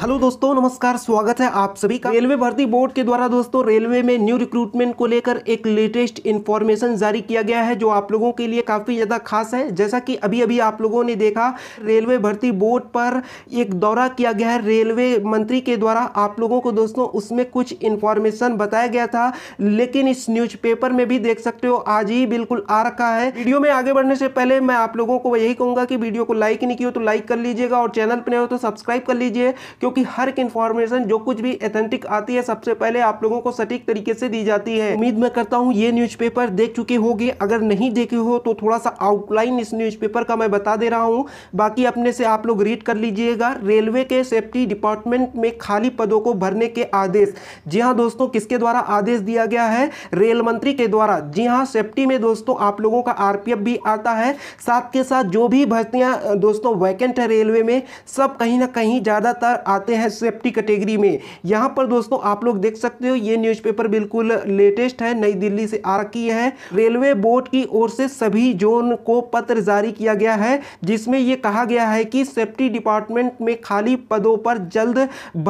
hello दोस्तों नमस्कार स्वागत है आप सभी का रेलवे भर्ती बोर्ड के द्वारा दोस्तों रेलवे में न्यू रिक्रूटमेंट को लेकर एक लेटेस्ट इन्फॉर्मेशन जारी किया गया है जो आप लोगों के लिए काफ़ी ज़्यादा खास है जैसा कि अभी अभी आप लोगों ने देखा रेलवे भर्ती बोर्ड पर एक दौरा किया गया है रेलवे मंत्री के द्वारा आप लोगों को दोस्तों उसमें कुछ इन्फॉर्मेशन बताया गया था लेकिन इस न्यूज में भी देख सकते हो आज ही बिल्कुल आ रखा है वीडियो में आगे बढ़ने से पहले मैं आप लोगों को यही कहूँगा कि वीडियो को लाइक नहीं किया तो लाइक कर लीजिएगा और चैनल पर नहीं हो तो सब्सक्राइब कर लीजिए क्योंकि हर एक इन्फॉर्मेशन जो कुछ भी एथेंटिक आती है सबसे पहले आप लोगों को सटीक तरीके से दी जाती है उम्मीद मैं करता हूँ ये न्यूज देख चुके होगे अगर नहीं देखे हो तो थोड़ा सा आउटलाइन इस न्यूज का मैं बता दे रहा हूँ बाकी अपने से आप लोग रीड कर लीजिएगा रेलवे के सेफ्टी डिपार्टमेंट में खाली पदों को भरने के आदेश जी हाँ दोस्तों किसके द्वारा आदेश दिया गया है रेल मंत्री के द्वारा जी हाँ सेफ्टी में दोस्तों आप लोगों का आरपीएफ भी आता है साथ के साथ जो भी भर्तियां दोस्तों वैकेंट है रेलवे में सब कहीं ना कहीं ज़्यादातर आते हैं सेफ्टी कैटेगरी में यहाँ पर दोस्तों आप लोग देख सकते हो ये न्यूज़पेपर बिल्कुल लेटेस्ट है नई दिल्ली से आ रखी है रेलवे बोर्ड की ओर से सभी जोन को पत्र जारी किया गया है जिसमें ये कहा गया है कि सेफ्टी डिपार्टमेंट में खाली पदों पर जल्द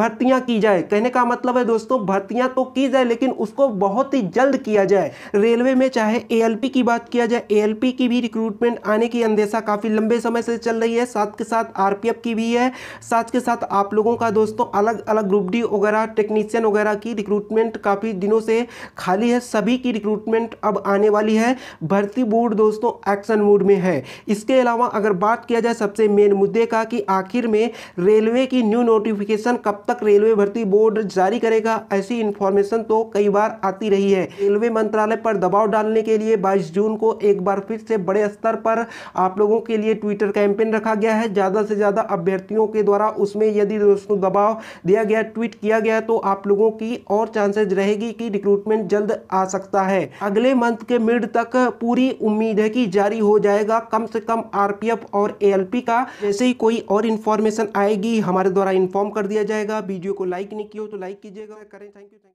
भर्तियां की जाए कहने का मतलब है दोस्तों भर्तियां तो की जाए लेकिन उसको बहुत ही जल्द किया जाए रेलवे में चाहे एएलपी की बात किया जाए एएलपी की भी रिक्रूटमेंट आने की अंदेशा काफ़ी लंबे समय से चल रही है साथ के साथ आरपीएफ की भी है साथ के साथ आप लोगों का दोस्तों अलग अलग ग्रुप डी वगैरह टेक्नीशियन वगैरह की रिक्रूटमेंट काफ़ी दिनों से खाली है सभी की रिक्रूटमेंट अब आने वाली है भर्ती बोर्ड दोस्तों एक्शन मोड में है इसके अलावा अगर बात किया जाए सबसे मेन मुद्दे का कि आखिर में रेलवे की न्यू नोटिफिकेशन कब तक रेलवे भर्ती बोर्ड जारी करेगा ऐसी इन्फॉर्मेशन तो कई बार आती रही है रेलवे मंत्रालय पर दबाव डालने के लिए बाईस जून को एक बार फिर से बड़े स्तर पर आप लोगों के लिए ट्विटर कैंपेन रखा गया है ज़्यादा से ज़्यादा अभ्यर्थियों के द्वारा उसमें यदि उसको दबाव दिया गया ट्वीट किया गया तो आप लोगों की और चांसेज रहेगी कि रिक्रूटमेंट जल्द आ सकता है अगले मंथ के मिड तक पूरी उम्मीद है कि जारी हो जाएगा कम से कम आरपीएफ और एएलपी का जैसे ही कोई और इन्फॉर्मेशन आएगी हमारे द्वारा इन्फॉर्म कर दिया जाएगा वीडियो को लाइक नहीं किया तो लाइक कीजिएगा करें थैंक यू